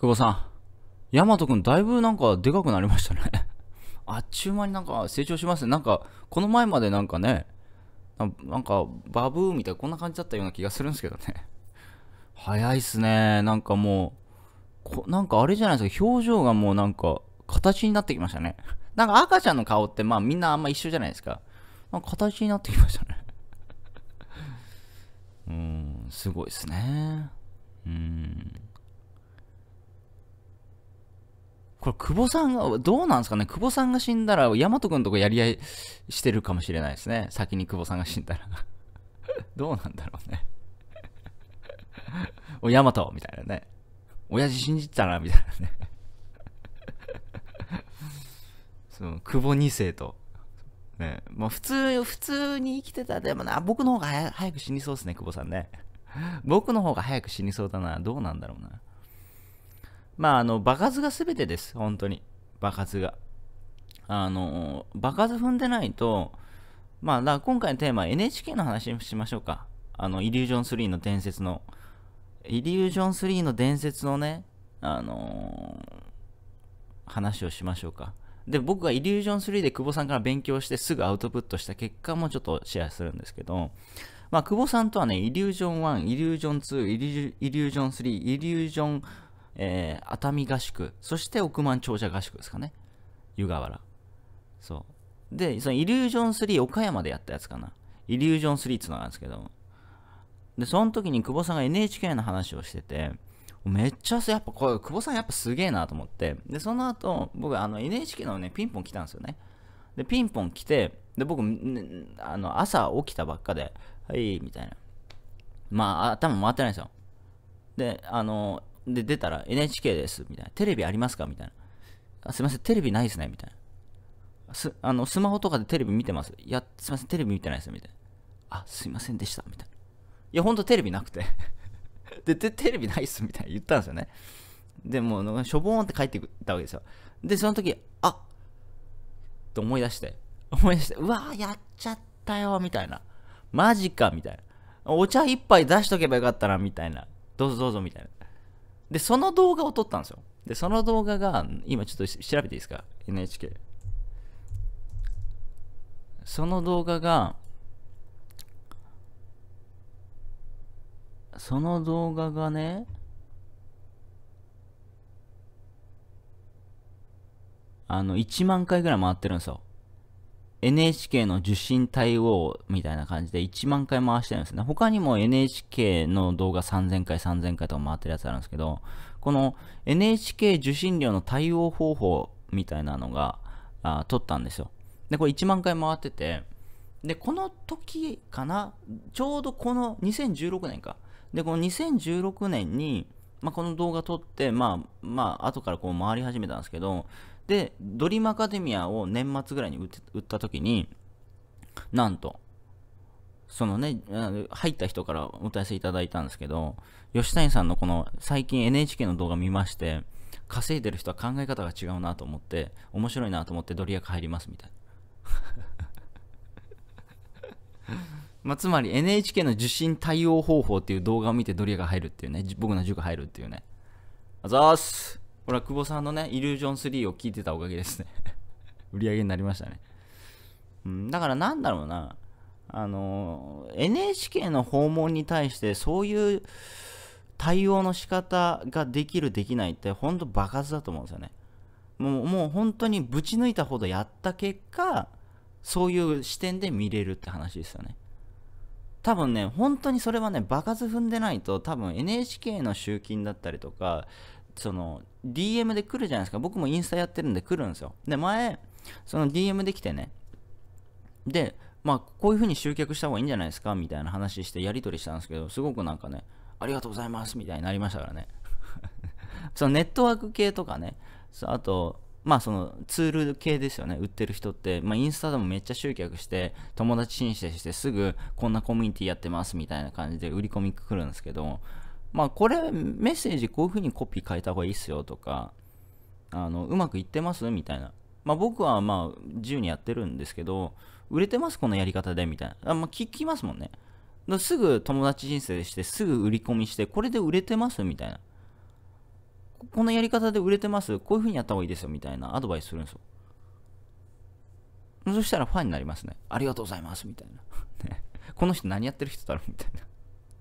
久保さん。ヤマト君だいぶなんかでかくなりましたね あっちゅう間になんか成長しますね。なんか、この前までなんかね、なんか、バブーみたいな、こんな感じだったような気がするんですけどね 早いっすね。なんかもう、こなんかあれじゃないですか、表情がもうなんか、形になってきましたね なんか赤ちゃんの顔って、まあみんなあんま一緒じゃないですか。なんか形になってきましたねうーん、すごいっすね。うーん。これ、久保さんが、どうなんですかね久保さんが死んだら、大和くんとかやり合いしてるかもしれないですね。先に久保さんが死んだら どうなんだろうね お、大和みたいなね。親父信じたな、みたいなね その、久保2世と。ね、まあ普通、普通に生きてたでもな、僕の方が早く死にそうですね、久保さんね。僕の方が早く死にそうだな。どうなんだろうな。まあ、あの、場数が全てです、本当に。場数が。あの、場数踏んでないと、まあ、だから今回のテーマ NHK の話にしましょうか。あの、イリュージョン3の伝説の。イリュージョン3の伝説のね、あのー、話をしましょうか。で、僕がイリュージョン3で久保さんから勉強してすぐアウトプットした結果もちょっとシェアするんですけど、まあ、久保さんとはね、イリュージョン1、イリュージョン2、イリュージョン3、イリュージョンえー、熱海合宿、そして億万長者合宿ですかね。湯河原。そう。で、そのイリュージョン3、岡山でやったやつかな。イリュージョン3っていうのがあるんですけど。で、その時に久保さんが NHK の話をしてて、めっちゃやっぱこれ、久保さんやっぱすげえなと思って。で、その後、僕、あの、NHK のね、ピンポン来たんですよね。で、ピンポン来て、で、僕、ね、あの、朝起きたばっかで、はい、みたいな。まあ、頭回ってないんですよ。で、あの、で、出たら NHK です、みたいな。テレビありますかみたいな。あすいません、テレビないですね、みたいな。す、あの、スマホとかでテレビ見てます。いや、すいません、テレビ見てないです、みたいな。あ、すいませんでした、みたいな。いや、ほんとテレビなくて で。で、テレビないっす、みたいな言ったんですよね。で、もう、しょぼーんって帰ってきたわけですよ。で、その時、あっと思い出して、思い出して、うわー、やっちゃったよ、みたいな。マジか、みたいな。お茶一杯出しとけばよかったな、みたいな。どうぞどうぞ、みたいな。で、その動画を撮ったんですよ。で、その動画が、今ちょっと調べていいですか ?NHK。その動画が、その動画がね、あの、1万回ぐらい回ってるんですよ。NHK の受信対応みたいな感じで1万回回してるんですね。他にも NHK の動画3000回3000回とか回ってるやつあるんですけど、この NHK 受信料の対応方法みたいなのがあったんですよ。で、これ1万回回ってて、で、この時かな、ちょうどこの2016年か。で、この2016年に、まあ、この動画撮って、まあ、まあ、後からこう回り始めたんですけど、で、ドリームアカデミアを年末ぐらいに売った時に、なんと、そのね、入った人からお問い合わせいただいたんですけど、吉谷さんのこの最近 NHK の動画見まして、稼いでる人は考え方が違うなと思って、面白いなと思ってドリアク入りますみたいな。まあ、つまり NHK の受信対応方法っていう動画を見てドリアが入るっていうね、僕の塾入るっていうね。あざーすこれは久保さんのね、イリュージョン3を聞いてたおかげですね 売り上げになりましたね。うん、だからなんだろうな。あの、NHK の訪問に対してそういう対応の仕方ができる、できないって、ほんと爆発だと思うんですよね。もう、もう本当にぶち抜いたほどやった結果、そういう視点で見れるって話ですよね。多分ね、本当にそれはね、場数踏んでないと、多分 NHK の集金だったりとか、その DM で来るじゃないですか僕もインスタやってるんで来るんですよで前その DM で来てねでまあこういう風に集客した方がいいんじゃないですかみたいな話してやり取りしたんですけどすごくなんかねありがとうございますみたいになりましたからね そのネットワーク系とかねあとまあそのツール系ですよね、売ってる人って、まあ、インスタでもめっちゃ集客して、友達申請してすぐこんなコミュニティやってますみたいな感じで売り込み来るんですけど、まあこれメッセージこういうふうにコピー変えた方がいいっすよとかあのうまくいってますみたいなまあ僕はまあ自由にやってるんですけど売れてますこのやり方でみたいなあ、まあ、聞きますもんねすぐ友達申請してすぐ売り込みしてこれで売れてますみたいなこのやり方で売れてますこういうふうにやった方がいいですよみたいなアドバイスするんですよそしたらファンになりますねありがとうございますみたいな この人何やってる人だろうみたいな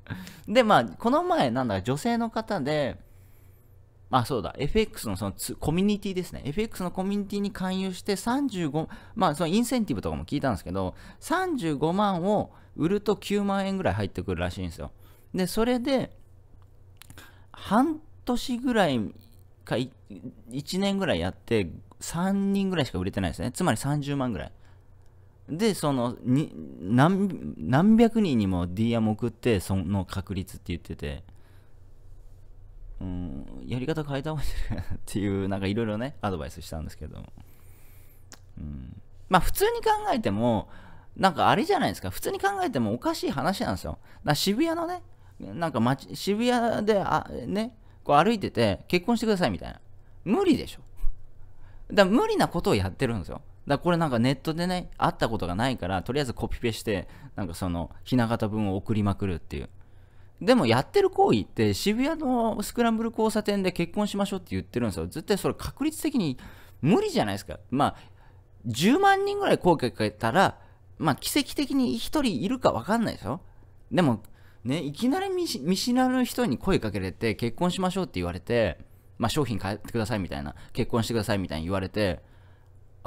で、まあ、この前、なんだ、女性の方で、あ、そうだ、FX のそのコミュニティですね。FX のコミュニティに勧誘して35、まあ、そのインセンティブとかも聞いたんですけど、35万を売ると9万円ぐらい入ってくるらしいんですよ。で、それで、半年ぐらいか1年ぐらいやって3人ぐらいしか売れてないですね。つまり30万ぐらい。でそのに何何百人にも DM 送ってその確率って言ってて、うん、やり方変えた方がいいっていうなんかいろいろねアドバイスしたんですけど、うん、まあ普通に考えてもなんかあれじゃないですか普通に考えてもおかしい話なんですよだ渋谷のねなんか街渋谷であねこう歩いてて結婚してくださいみたいな無理でしょだから無理なことをやってるんですよだこれなんかネットでね、会ったことがないから、とりあえずコピペして、なんかその、ひな形文を送りまくるっていう。でもやってる行為って渋谷のスクランブル交差点で結婚しましょうって言ってるんですよ。絶対それ確率的に無理じゃないですか。まあ、10万人ぐらい声かけたら、まあ奇跡的に1人いるか分かんないですよ。でも、ね、いきなり見知らぬ人に声かけられて結婚しましょうって言われて、まあ商品買ってくださいみたいな、結婚してくださいみたいに言われて、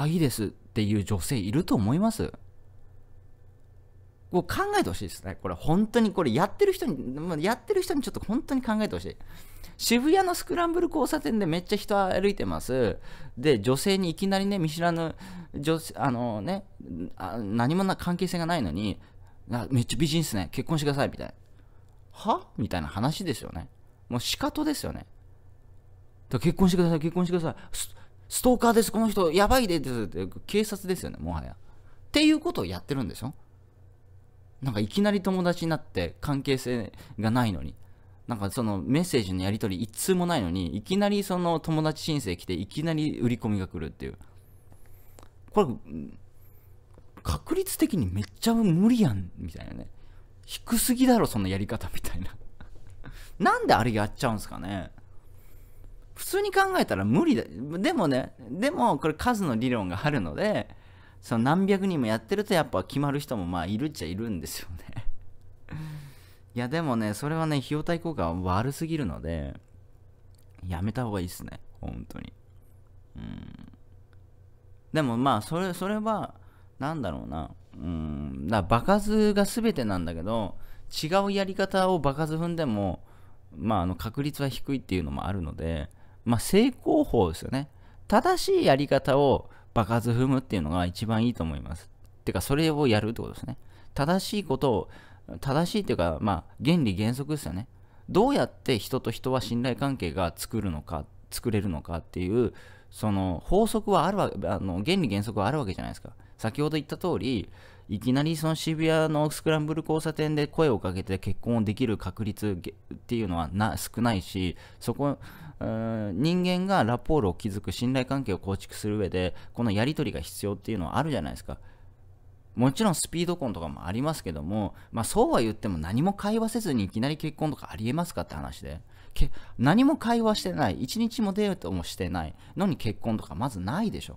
あ、いいですっていう女性いると思いますこう考えてほしいですね。これ本当にこれやってる人に、やってる人にちょっと本当に考えてほしい。渋谷のスクランブル交差点でめっちゃ人歩いてます。で、女性にいきなりね、見知らぬ女性、あのね、あ何もな関係性がないのに、めっちゃ美人っすね。結婚してください。みたいな。はみたいな話ですよね。もう仕方ですよね。結婚してください。結婚してください。ストーカーです、この人、やばいですって、警察ですよね、もはや。っていうことをやってるんでしょなんかいきなり友達になって関係性がないのに。なんかそのメッセージのやり取り一通もないのに、いきなりその友達申請来て、いきなり売り込みが来るっていう。これ、確率的にめっちゃ無理やん、みたいなね。低すぎだろ、そのやり方みたいななんであれやっちゃうんすかね。普通に考えたら無理だでもねでもこれ数の理論があるのでその何百人もやってるとやっぱ決まる人もまあいるっちゃいるんですよねいやでもねそれはね費用対効果は悪すぎるのでやめた方がいいですね本当にうんでもまあそれそれは何だろうなうんだ場数が全てなんだけど違うやり方を場数踏んでもまああの確率は低いっていうのもあるのでまあ、正攻法ですよね。正しいやり方を爆発踏むっていうのが一番いいと思います。てか、それをやるってことですね。正しいことを、正しいっていうか、まあ、原理原則ですよね。どうやって人と人は信頼関係が作るのか、作れるのかっていう、その法則はあるわけ、あの原理原則はあるわけじゃないですか。先ほど言った通り、いきなりその渋谷のスクランブル交差点で声をかけて結婚できる確率っていうのはな少ないしそこ人間がラポールを築く信頼関係を構築する上でこのやり取りが必要っていうのはあるじゃないですかもちろんスピード婚とかもありますけども、まあ、そうは言っても何も会話せずにいきなり結婚とかありえますかって話で何も会話してない1日もデートもしてないのに結婚とかまずないでしょ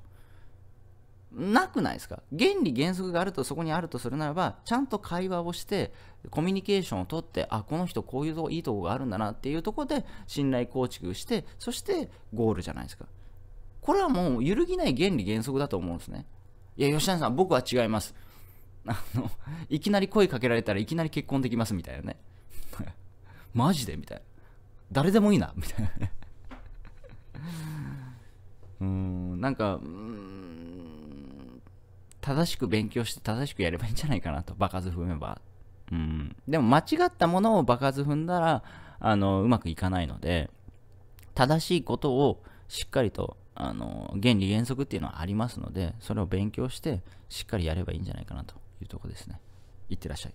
なくないですか原理原則があるとそこにあるとするならばちゃんと会話をしてコミュニケーションをとってあこの人こういうとこいいとこがあるんだなっていうとこで信頼構築してそしてゴールじゃないですかこれはもう揺るぎない原理原則だと思うんですねいや吉谷さん僕は違いますあのいきなり声かけられたらいきなり結婚できますみたいなね マジでみたいな誰でもいいなみたいな うーんなんかうん正しく勉強して正しくやればいいんじゃないかなと、場数踏めば。うん。でも間違ったものを場数踏んだら、あの、うまくいかないので、正しいことをしっかりと、あの、原理原則っていうのはありますので、それを勉強して、しっかりやればいいんじゃないかなというとこですね。いってらっしゃい。